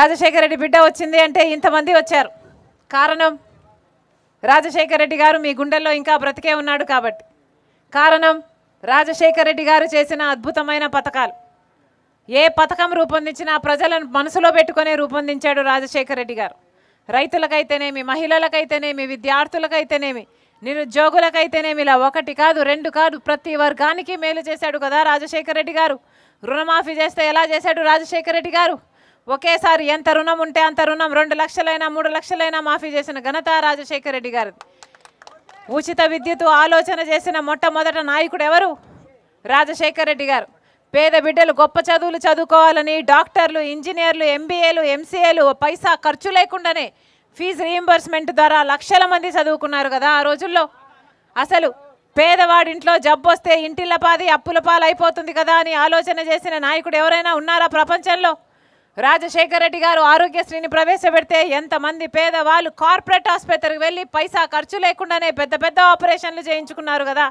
రాజశేఖర రెడ్డి బిడ్డ వచ్చింది అంటే ఇంతమంది వచ్చారు కారణం రాజశేఖర రెడ్డి గారు మీ గుండెల్లో ఇంకా బ్రతికే ఉన్నాడు కాబట్టి కారణం రాజశేఖర రెడ్డి గారు చేసిన అద్భుతమైన పథకాలు ఏ పథకం రూపొందించినా ప్రజలను మనసులో పెట్టుకునే రూపొందించాడు రాజశేఖర రెడ్డి గారు రైతులకైతేనేమి మహిళలకైతేనేమి విద్యార్థులకైతేనేమి నిరుద్యోగులకైతేనేమి ఇలా ఒకటి కాదు రెండు కాదు ప్రతి వర్గానికి మేలు చేశాడు కదా రాజశేఖర రెడ్డి గారు రుణమాఫీ చేస్తే ఎలా చేశాడు రాజశేఖర రెడ్డి గారు ఒకేసారి ఎంత రుణం ఉంటే అంత రుణం రెండు లక్షలైనా మూడు లక్షలైనా మాఫీ చేసిన ఘనత రాజశేఖర రెడ్డి గారి ఉచిత విద్యుత్ ఆలోచన చేసిన మొట్టమొదట నాయకుడు ఎవరు రాజశేఖర రెడ్డి గారు పేద బిడ్డలు గొప్ప చదువులు చదువుకోవాలని డాక్టర్లు ఇంజనీర్లు ఎంబీఏలు ఎంసీఏలు పైసా ఖర్చు లేకుండానే ఫీజు రీఎంబర్స్మెంట్ ద్వారా లక్షల మంది చదువుకున్నారు కదా ఆ రోజుల్లో అసలు పేదవాడింట్లో జబ్బు వస్తే ఇంటిల్ల పాది అప్పుల పాలైపోతుంది కదా అని ఆలోచన చేసిన నాయకుడు ఎవరైనా ఉన్నారా ప్రపంచంలో రాజశేఖర రెడ్డి గారు ఆరోగ్యశ్రీని ప్రవేశపెడితే ఎంతమంది పేదవాళ్ళు కార్పొరేట్ ఆసుపత్రికి వెళ్ళి పైసా ఖర్చు లేకుండానే పెద్ద పెద్ద ఆపరేషన్లు చేయించుకున్నారు కదా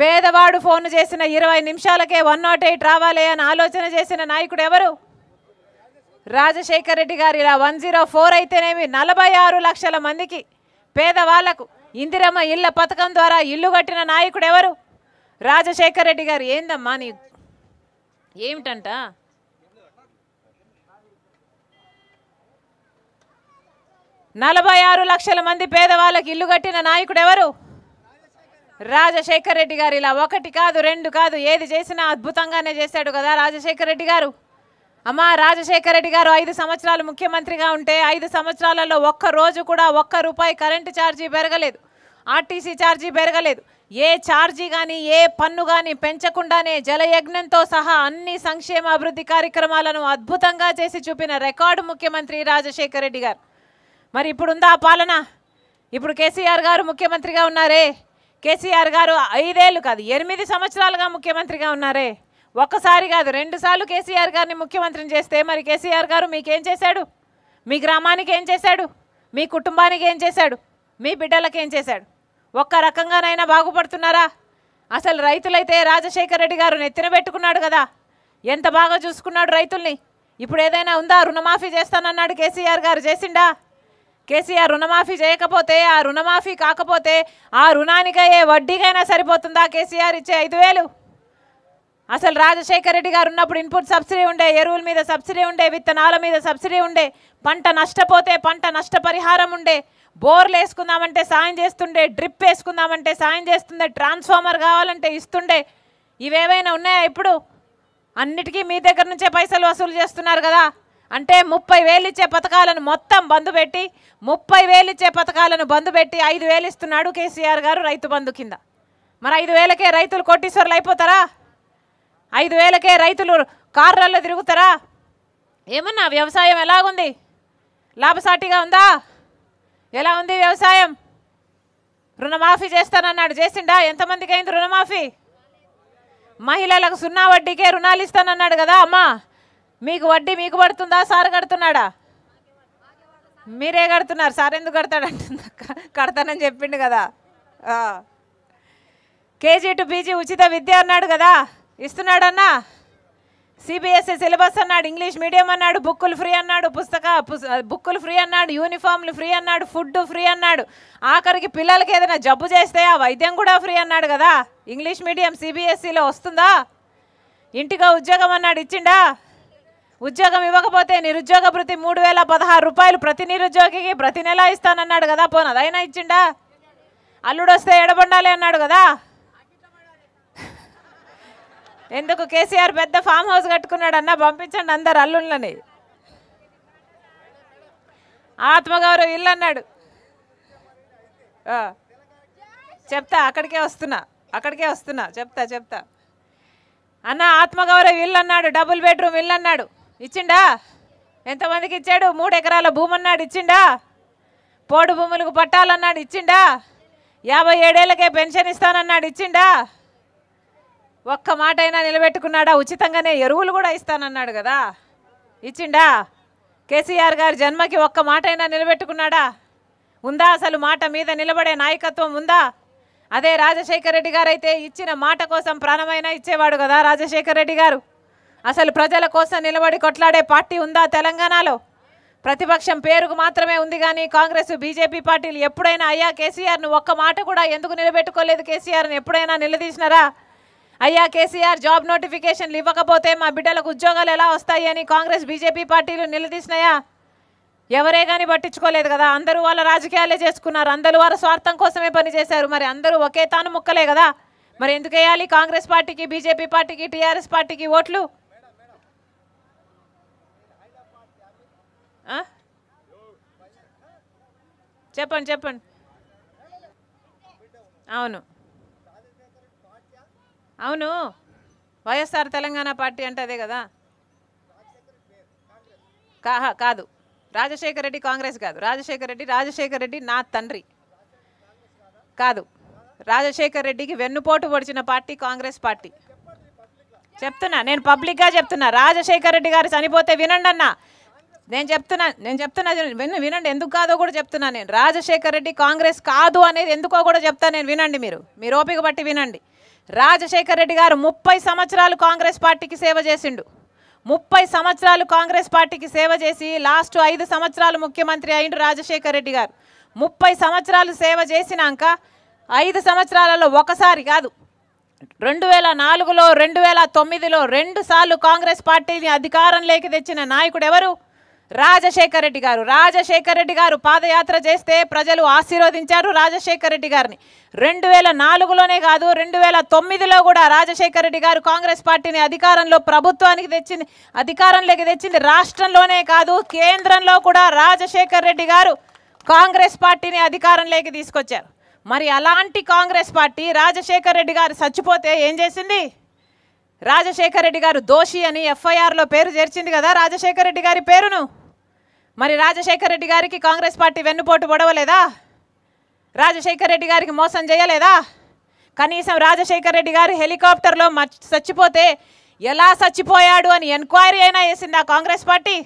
పేదవాడు ఫోన్ చేసిన ఇరవై నిమిషాలకే వన్ నాట్ ఎయిట్ రావాలి అని ఆలోచన చేసిన నాయకుడు ఎవరు రాజశేఖర రెడ్డి గారు ఇలా వన్ జీరో ఫోర్ అయితేనేమి నలభై ఆరు లక్షల మందికి పేదవాళ్లకు ఇందిరమ్మ ఇళ్ల పథకం ద్వారా ఇల్లు కట్టిన నాయకుడు ఎవరు రాజశేఖర రెడ్డి గారు ఏందమ్మా నీ ఏమిటంట నలభై ఆరు లక్షల మంది పేదవాళ్ళకి ఇల్లు కట్టిన నాయకుడు ఎవరు రాజశేఖర్ రెడ్డి గారు ఇలా ఒకటి కాదు రెండు కాదు ఏది చేసినా అద్భుతంగానే చేశాడు కదా రాజశేఖర్ రెడ్డి గారు అమ్మా రాజశేఖర్ రెడ్డి గారు ఐదు సంవత్సరాలు ముఖ్యమంత్రిగా ఉంటే ఐదు సంవత్సరాలలో ఒక్క రోజు కూడా ఒక్క రూపాయి కరెంటు ఛార్జీ పెరగలేదు ఆర్టీసీ ఛార్జీ పెరగలేదు ఏ ఛార్జీ కానీ ఏ పన్ను కానీ పెంచకుండానే జలయజ్ఞంతో సహా అన్ని సంక్షేమ అభివృద్ధి కార్యక్రమాలను అద్భుతంగా చేసి చూపిన రికార్డు ముఖ్యమంత్రి రాజశేఖర్ రెడ్డి గారు మరి ఇప్పుడు ఆ పాలన ఇప్పుడు కేసీఆర్ గారు ముఖ్యమంత్రిగా ఉన్నారే కేసీఆర్ గారు ఐదేళ్ళు కాదు ఎనిమిది సంవత్సరాలుగా ముఖ్యమంత్రిగా ఉన్నారే ఒక్కసారి కాదు రెండుసార్లు కేసీఆర్ గారిని ముఖ్యమంత్రిని చేస్తే మరి కేసీఆర్ గారు మీకేం చేశాడు మీ గ్రామానికి ఏం చేశాడు మీ కుటుంబానికి ఏం చేశాడు మీ బిడ్డలకు ఏం చేశాడు ఒక్క రకంగానైనా బాగుపడుతున్నారా అసలు రైతులైతే రాజశేఖర రెడ్డి గారు నెత్తిన పెట్టుకున్నాడు కదా ఎంత బాగా చూసుకున్నాడు రైతుల్ని ఇప్పుడు ఏదైనా ఉందా రుణమాఫీ చేస్తానన్నాడు కేసీఆర్ గారు చేసిండా కేసీఆర్ రుణమాఫీ చేయకపోతే ఆ రుణమాఫీ కాకపోతే ఆ రుణానికయ్యే వడ్డీకైనా సరిపోతుందా కేసీఆర్ ఇచ్చే ఐదు వేలు అసలు రాజశేఖర రెడ్డి గారు ఉన్నప్పుడు ఇన్పుట్ సబ్సిడీ ఉండే ఎరువుల మీద సబ్సిడీ ఉండే విత్తనాల మీద సబ్సిడీ ఉండే పంట నష్టపోతే పంట నష్టపరిహారం ఉండే బోర్లు వేసుకుందామంటే సాయం చేస్తుండే డ్రిప్ వేసుకుందామంటే సాయం చేస్తుండే ట్రాన్స్ఫార్మర్ కావాలంటే ఇస్తుండే ఇవేవైనా ఉన్నాయా ఇప్పుడు అన్నిటికీ మీ దగ్గర నుంచే పైసలు వసూలు చేస్తున్నారు కదా అంటే ముప్పై వేలు ఇచ్చే పథకాలను మొత్తం బంద్ పెట్టి ముప్పై వేలు ఇచ్చే పథకాలను బంద్ పెట్టి ఐదు వేలు ఇస్తున్నాడు కేసీఆర్ గారు రైతు బంధు కింద మరి ఐదు వేలకే రైతులు కోటీశ్వర్లు అయిపోతారా ఐదు వేలకే రైతులు కార్లలో తిరుగుతారా ఏమన్నా వ్యవసాయం ఎలాగుంది లాభసాటిగా ఉందా ఎలా ఉంది వ్యవసాయం రుణమాఫీ చేస్తానన్నాడు చేసిండా ఎంతమందికి అయింది రుణమాఫీ మహిళలకు సున్నా వడ్డీకే రుణాలు ఇస్తానన్నాడు కదా అమ్మా మీకు వడ్డీ మీకు పడుతుందా సార్ కడుతున్నాడా మీరే కడుతున్నారు సార్ ఎందుకు కడతాడు అంటుంది అక్క కడతానని చెప్పిండు కదా కేజీ టు పీజీ ఉచిత విద్య అన్నాడు కదా ఇస్తున్నాడన్నా సిబిఎస్ఈ సిలబస్ అన్నాడు ఇంగ్లీష్ మీడియం అన్నాడు బుక్కులు ఫ్రీ అన్నాడు పుస్తక బుక్కులు ఫ్రీ అన్నాడు యూనిఫామ్లు ఫ్రీ అన్నాడు ఫుడ్ ఫ్రీ అన్నాడు ఆఖరికి పిల్లలకి ఏదైనా జబ్బు చేస్తే ఆ వైద్యం కూడా ఫ్రీ అన్నాడు కదా ఇంగ్లీష్ మీడియం సిబిఎస్ఈలో వస్తుందా ఇంటిగా ఉద్యోగం అన్నాడు ఇచ్చిండా ఉద్యోగం ఇవ్వకపోతే నిరుద్యోగ భృతి మూడు వేల పదహారు రూపాయలు ప్రతి నిరుద్యోగికి ప్రతి నెల ఇస్తానన్నాడు కదా పోనదైనా ఇచ్చిండా అల్లుడు వస్తే ఎడబొండాలి అన్నాడు కదా ఎందుకు కేసీఆర్ పెద్ద ఫామ్ హౌస్ కట్టుకున్నాడు అన్న పంపించండి అందరు అల్లుళ్ళని ఆత్మగౌరవ ఇల్లు అన్నాడు చెప్తా అక్కడికే వస్తున్నా అక్కడికే వస్తున్నా చెప్తా చెప్తా అన్న ఆత్మగౌరవ ఇల్లు అన్నాడు డబుల్ బెడ్రూమ్ ఇల్లు అన్నాడు ఇచ్చిండా ఎంతమందికి ఇచ్చాడు మూడు ఎకరాల భూమి అన్నాడు ఇచ్చిండా పోడు భూములకు పట్టాలన్నాడు ఇచ్చిండా యాభై ఏడేళ్ళకే పెన్షన్ ఇస్తానన్నాడు ఇచ్చిండా ఒక్క మాట అయినా నిలబెట్టుకున్నాడా ఉచితంగానే ఎరువులు కూడా ఇస్తానన్నాడు కదా ఇచ్చిండా కేసీఆర్ గారి జన్మకి ఒక్క మాట అయినా నిలబెట్టుకున్నాడా ఉందా అసలు మాట మీద నిలబడే నాయకత్వం ఉందా అదే రాజశేఖర రెడ్డి గారైతే ఇచ్చిన మాట కోసం ప్రాణమైనా ఇచ్చేవాడు కదా రాజశేఖర రెడ్డి గారు అసలు ప్రజల కోసం నిలబడి కొట్లాడే పార్టీ ఉందా తెలంగాణలో ప్రతిపక్షం పేరుకు మాత్రమే ఉంది కానీ కాంగ్రెస్ బీజేపీ పార్టీలు ఎప్పుడైనా అయ్యా కేసీఆర్ను ఒక్క మాట కూడా ఎందుకు నిలబెట్టుకోలేదు కేసీఆర్ని ఎప్పుడైనా నిలదీసినారా అయ్యా కేసీఆర్ జాబ్ నోటిఫికేషన్లు ఇవ్వకపోతే మా బిడ్డలకు ఉద్యోగాలు ఎలా వస్తాయి కాంగ్రెస్ బీజేపీ పార్టీలు నిలదీసినాయా ఎవరే కానీ పట్టించుకోలేదు కదా అందరూ వాళ్ళ రాజకీయాలే చేసుకున్నారు అందరూ వాళ్ళ స్వార్థం కోసమే పనిచేశారు మరి అందరూ ఒకే తాను ముక్కలే కదా మరి ఎందుకు వేయాలి కాంగ్రెస్ పార్టీకి బీజేపీ పార్టీకి టీఆర్ఎస్ పార్టీకి ఓట్లు చెప్పండి చెప్పండి అవును అవును వైఎస్ఆర్ తెలంగాణ పార్టీ అంటే అదే కదా కాహా కాదు రాజశేఖర రెడ్డి కాంగ్రెస్ కాదు రాజశేఖర రెడ్డి రాజశేఖర రెడ్డి నా తండ్రి కాదు రాజశేఖర్ రెడ్డికి వెన్నుపోటు పొడిచిన పార్టీ కాంగ్రెస్ పార్టీ చెప్తున్నా నేను పబ్లిక్గా చెప్తున్నా రాజశేఖర రెడ్డి గారు చనిపోతే వినండి అన్నా నేను చెప్తున్నా నేను చెప్తున్నా విను వినండి ఎందుకు కాదో కూడా చెప్తున్నా నేను రాజశేఖర్ రెడ్డి కాంగ్రెస్ కాదు అనేది ఎందుకో కూడా చెప్తాను నేను వినండి మీరు మీరు ఓపిక బట్టి వినండి రాజశేఖర్ రెడ్డి గారు ముప్పై సంవత్సరాలు కాంగ్రెస్ పార్టీకి సేవ చేసిండు ముప్పై సంవత్సరాలు కాంగ్రెస్ పార్టీకి సేవ చేసి లాస్ట్ ఐదు సంవత్సరాలు ముఖ్యమంత్రి అయిండు రాజశేఖర్ రెడ్డి గారు ముప్పై సంవత్సరాలు సేవ చేసినాక ఐదు సంవత్సరాలలో ఒకసారి కాదు రెండు వేల నాలుగులో రెండు వేల తొమ్మిదిలో రెండు సార్లు కాంగ్రెస్ పార్టీని అధికారంలోకి తెచ్చిన నాయకుడు ఎవరు రాజశేఖర రెడ్డి గారు రాజశేఖర రెడ్డి గారు పాదయాత్ర చేస్తే ప్రజలు ఆశీర్వదించారు రాజశేఖర రెడ్డి గారిని రెండు వేల నాలుగులోనే కాదు రెండు వేల తొమ్మిదిలో కూడా రాజశేఖర రెడ్డి గారు కాంగ్రెస్ పార్టీని అధికారంలో ప్రభుత్వానికి తెచ్చింది అధికారంలోకి తెచ్చింది రాష్ట్రంలోనే కాదు కేంద్రంలో కూడా రాజశేఖర రెడ్డి గారు కాంగ్రెస్ పార్టీని అధికారంలోకి తీసుకొచ్చారు మరి అలాంటి కాంగ్రెస్ పార్టీ రాజశేఖర రెడ్డి గారు చచ్చిపోతే ఏం చేసింది రాజశేఖర రెడ్డి గారు దోషి అని ఎఫ్ఐఆర్లో పేరు చేర్చింది కదా రాజశేఖర రెడ్డి గారి పేరును మరి రాజశేఖర రెడ్డి గారికి కాంగ్రెస్ పార్టీ వెన్నుపోటు పొడవలేదా రాజశేఖర రెడ్డి గారికి మోసం చేయలేదా కనీసం రాజశేఖర రెడ్డి గారు హెలికాప్టర్లో చచ్చిపోతే ఎలా చచ్చిపోయాడు అని ఎంక్వైరీ అయినా వేసిందా కాంగ్రెస్ పార్టీ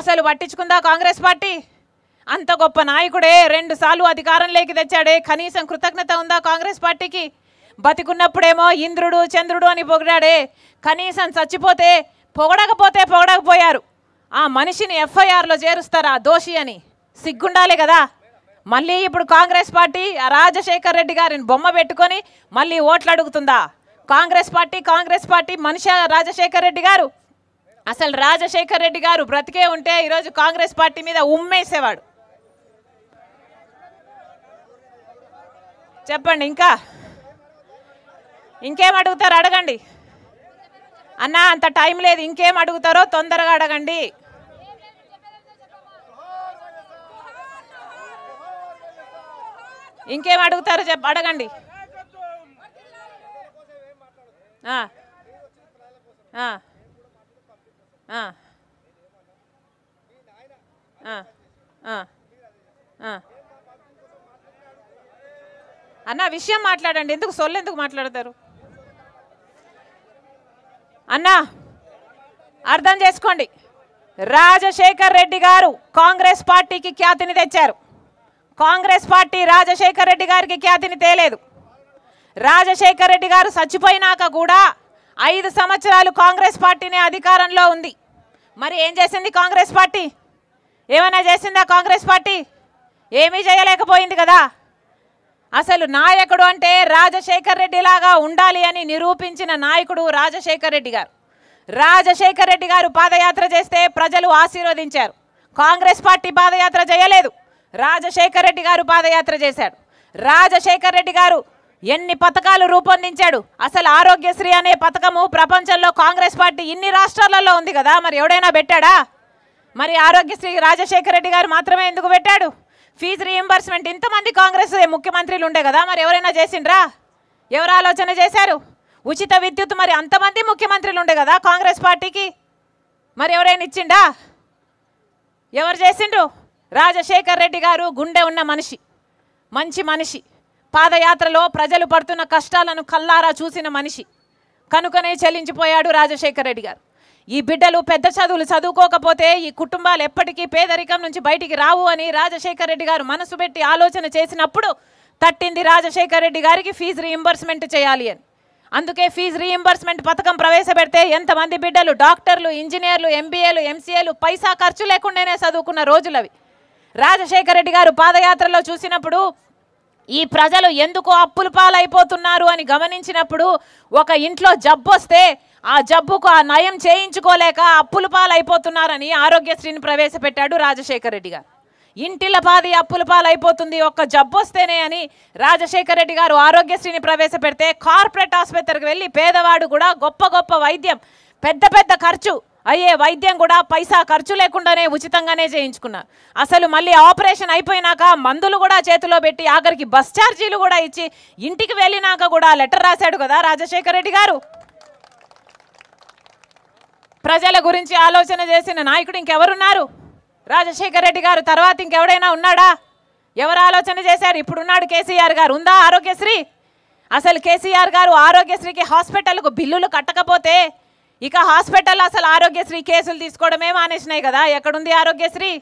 అసలు పట్టించుకుందా కాంగ్రెస్ పార్టీ అంత గొప్ప నాయకుడే రెండు సార్లు అధికారంలోకి తెచ్చాడే కనీసం కృతజ్ఞత ఉందా కాంగ్రెస్ పార్టీకి బతికున్నప్పుడేమో ఇంద్రుడు చంద్రుడు అని పొగిడాడే కనీసం చచ్చిపోతే పొగడకపోతే పొగడకపోయారు ఆ మనిషిని ఎఫ్ఐఆర్లో చేరుస్తారా దోషి అని సిగ్గుండాలి కదా మళ్ళీ ఇప్పుడు కాంగ్రెస్ పార్టీ రాజశేఖర్ రెడ్డి గారిని బొమ్మ పెట్టుకొని మళ్ళీ ఓట్లు అడుగుతుందా కాంగ్రెస్ పార్టీ కాంగ్రెస్ పార్టీ మనిషి రాజశేఖర్ రెడ్డి గారు అసలు రాజశేఖర్ రెడ్డి గారు బ్రతికే ఉంటే ఈరోజు కాంగ్రెస్ పార్టీ మీద ఉమ్మేసేవాడు చెప్పండి ఇంకా ఇంకేం అడుగుతారు అడగండి అన్నా అంత టైం లేదు ఇంకేం అడుగుతారో తొందరగా అడగండి ఇంకేం అడుగుతారు చెప్ప అడగండి అన్న విషయం మాట్లాడండి ఎందుకు సొల్లు ఎందుకు మాట్లాడతారు అన్నా అర్థం చేసుకోండి రాజశేఖర్ రెడ్డి గారు కాంగ్రెస్ పార్టీకి ఖ్యాతిని తెచ్చారు కాంగ్రెస్ పార్టీ రాజశేఖర రెడ్డి గారికి ఖ్యాతిని తేలేదు రాజశేఖర రెడ్డి గారు చచ్చిపోయినాక కూడా ఐదు సంవత్సరాలు కాంగ్రెస్ పార్టీనే అధికారంలో ఉంది మరి ఏం చేసింది కాంగ్రెస్ పార్టీ ఏమైనా చేసిందా కాంగ్రెస్ పార్టీ ఏమీ చేయలేకపోయింది కదా అసలు నాయకుడు అంటే రాజశేఖర్ రెడ్డి లాగా ఉండాలి అని నిరూపించిన నాయకుడు రాజశేఖర్ రెడ్డి గారు రాజశేఖర్ రెడ్డి గారు పాదయాత్ర చేస్తే ప్రజలు ఆశీర్వదించారు కాంగ్రెస్ పార్టీ పాదయాత్ర చేయలేదు రాజశేఖర రెడ్డి గారు పాదయాత్ర చేశాడు రాజశేఖర రెడ్డి గారు ఎన్ని పథకాలు రూపొందించాడు అసలు ఆరోగ్యశ్రీ అనే పథకము ప్రపంచంలో కాంగ్రెస్ పార్టీ ఇన్ని రాష్ట్రాలలో ఉంది కదా మరి ఎవడైనా పెట్టాడా మరి ఆరోగ్యశ్రీ రాజశేఖర రెడ్డి గారు మాత్రమే ఎందుకు పెట్టాడు ఫీజు రీఎంబర్స్మెంట్ ఇంతమంది కాంగ్రెస్ ముఖ్యమంత్రులు ఉండే కదా మరి ఎవరైనా చేసిండ్రా ఎవరు ఆలోచన చేశారు ఉచిత విద్యుత్ మరి అంతమంది ముఖ్యమంత్రులు ఉండే కదా కాంగ్రెస్ పార్టీకి మరి ఎవరైనా ఇచ్చిండా ఎవరు చేసిండ్రు రాజశేఖర్ రెడ్డి గారు గుండె ఉన్న మనిషి మంచి మనిషి పాదయాత్రలో ప్రజలు పడుతున్న కష్టాలను కల్లారా చూసిన మనిషి కనుకనే చెల్లించిపోయాడు రాజశేఖర్ రెడ్డి గారు ఈ బిడ్డలు పెద్ద చదువులు చదువుకోకపోతే ఈ కుటుంబాలు ఎప్పటికీ పేదరికం నుంచి బయటికి రావు అని రాజశేఖర్ రెడ్డి గారు మనసు పెట్టి ఆలోచన చేసినప్పుడు తట్టింది రాజశేఖర్ రెడ్డి గారికి ఫీజు రీయింబర్స్మెంట్ చేయాలి అని అందుకే ఫీజు రీయింబర్స్మెంట్ పథకం ప్రవేశపెడితే ఎంతమంది బిడ్డలు డాక్టర్లు ఇంజనీర్లు ఎంబీఏలు ఎంసీఏలు పైసా ఖర్చు లేకుండానే చదువుకున్న రోజులవి రాజశేఖర రెడ్డి గారు పాదయాత్రలో చూసినప్పుడు ఈ ప్రజలు ఎందుకు అప్పులు పాలైపోతున్నారు అని గమనించినప్పుడు ఒక ఇంట్లో జబ్బు వస్తే ఆ జబ్బుకు ఆ నయం చేయించుకోలేక అప్పులు పాలైపోతున్నారని ఆరోగ్యశ్రీని ప్రవేశపెట్టాడు రాజశేఖర రెడ్డి గారు ఇంటిల పాది అప్పుల పాలైపోతుంది ఒక్క జబ్బు వస్తేనే అని రాజశేఖర రెడ్డి గారు ఆరోగ్యశ్రీని ప్రవేశపెడితే కార్పొరేట్ ఆసుపత్రికి వెళ్ళి పేదవాడు కూడా గొప్ప గొప్ప వైద్యం పెద్ద పెద్ద ఖర్చు అయ్యే వైద్యం కూడా పైసా ఖర్చు లేకుండానే ఉచితంగానే చేయించుకున్నారు అసలు మళ్ళీ ఆపరేషన్ అయిపోయినాక మందులు కూడా చేతిలో పెట్టి ఆఖరికి బస్ ఛార్జీలు కూడా ఇచ్చి ఇంటికి వెళ్ళినాక కూడా లెటర్ రాశాడు కదా రాజశేఖర రెడ్డి గారు ప్రజల గురించి ఆలోచన చేసిన నాయకుడు ఇంకెవరున్నారు రాజశేఖర రెడ్డి గారు తర్వాత ఇంకెవడైనా ఉన్నాడా ఎవరు ఆలోచన చేశారు ఇప్పుడున్నాడు కేసీఆర్ గారు ఉందా ఆరోగ్యశ్రీ అసలు కేసీఆర్ గారు ఆరోగ్యశ్రీకి హాస్పిటల్కు బిల్లులు కట్టకపోతే ఇక హాస్పిటల్ అసలు ఆరోగ్యశ్రీ కేసులు తీసుకోవడమే మానేసినాయి కదా ఎక్కడుంది ఆరోగ్యశ్రీ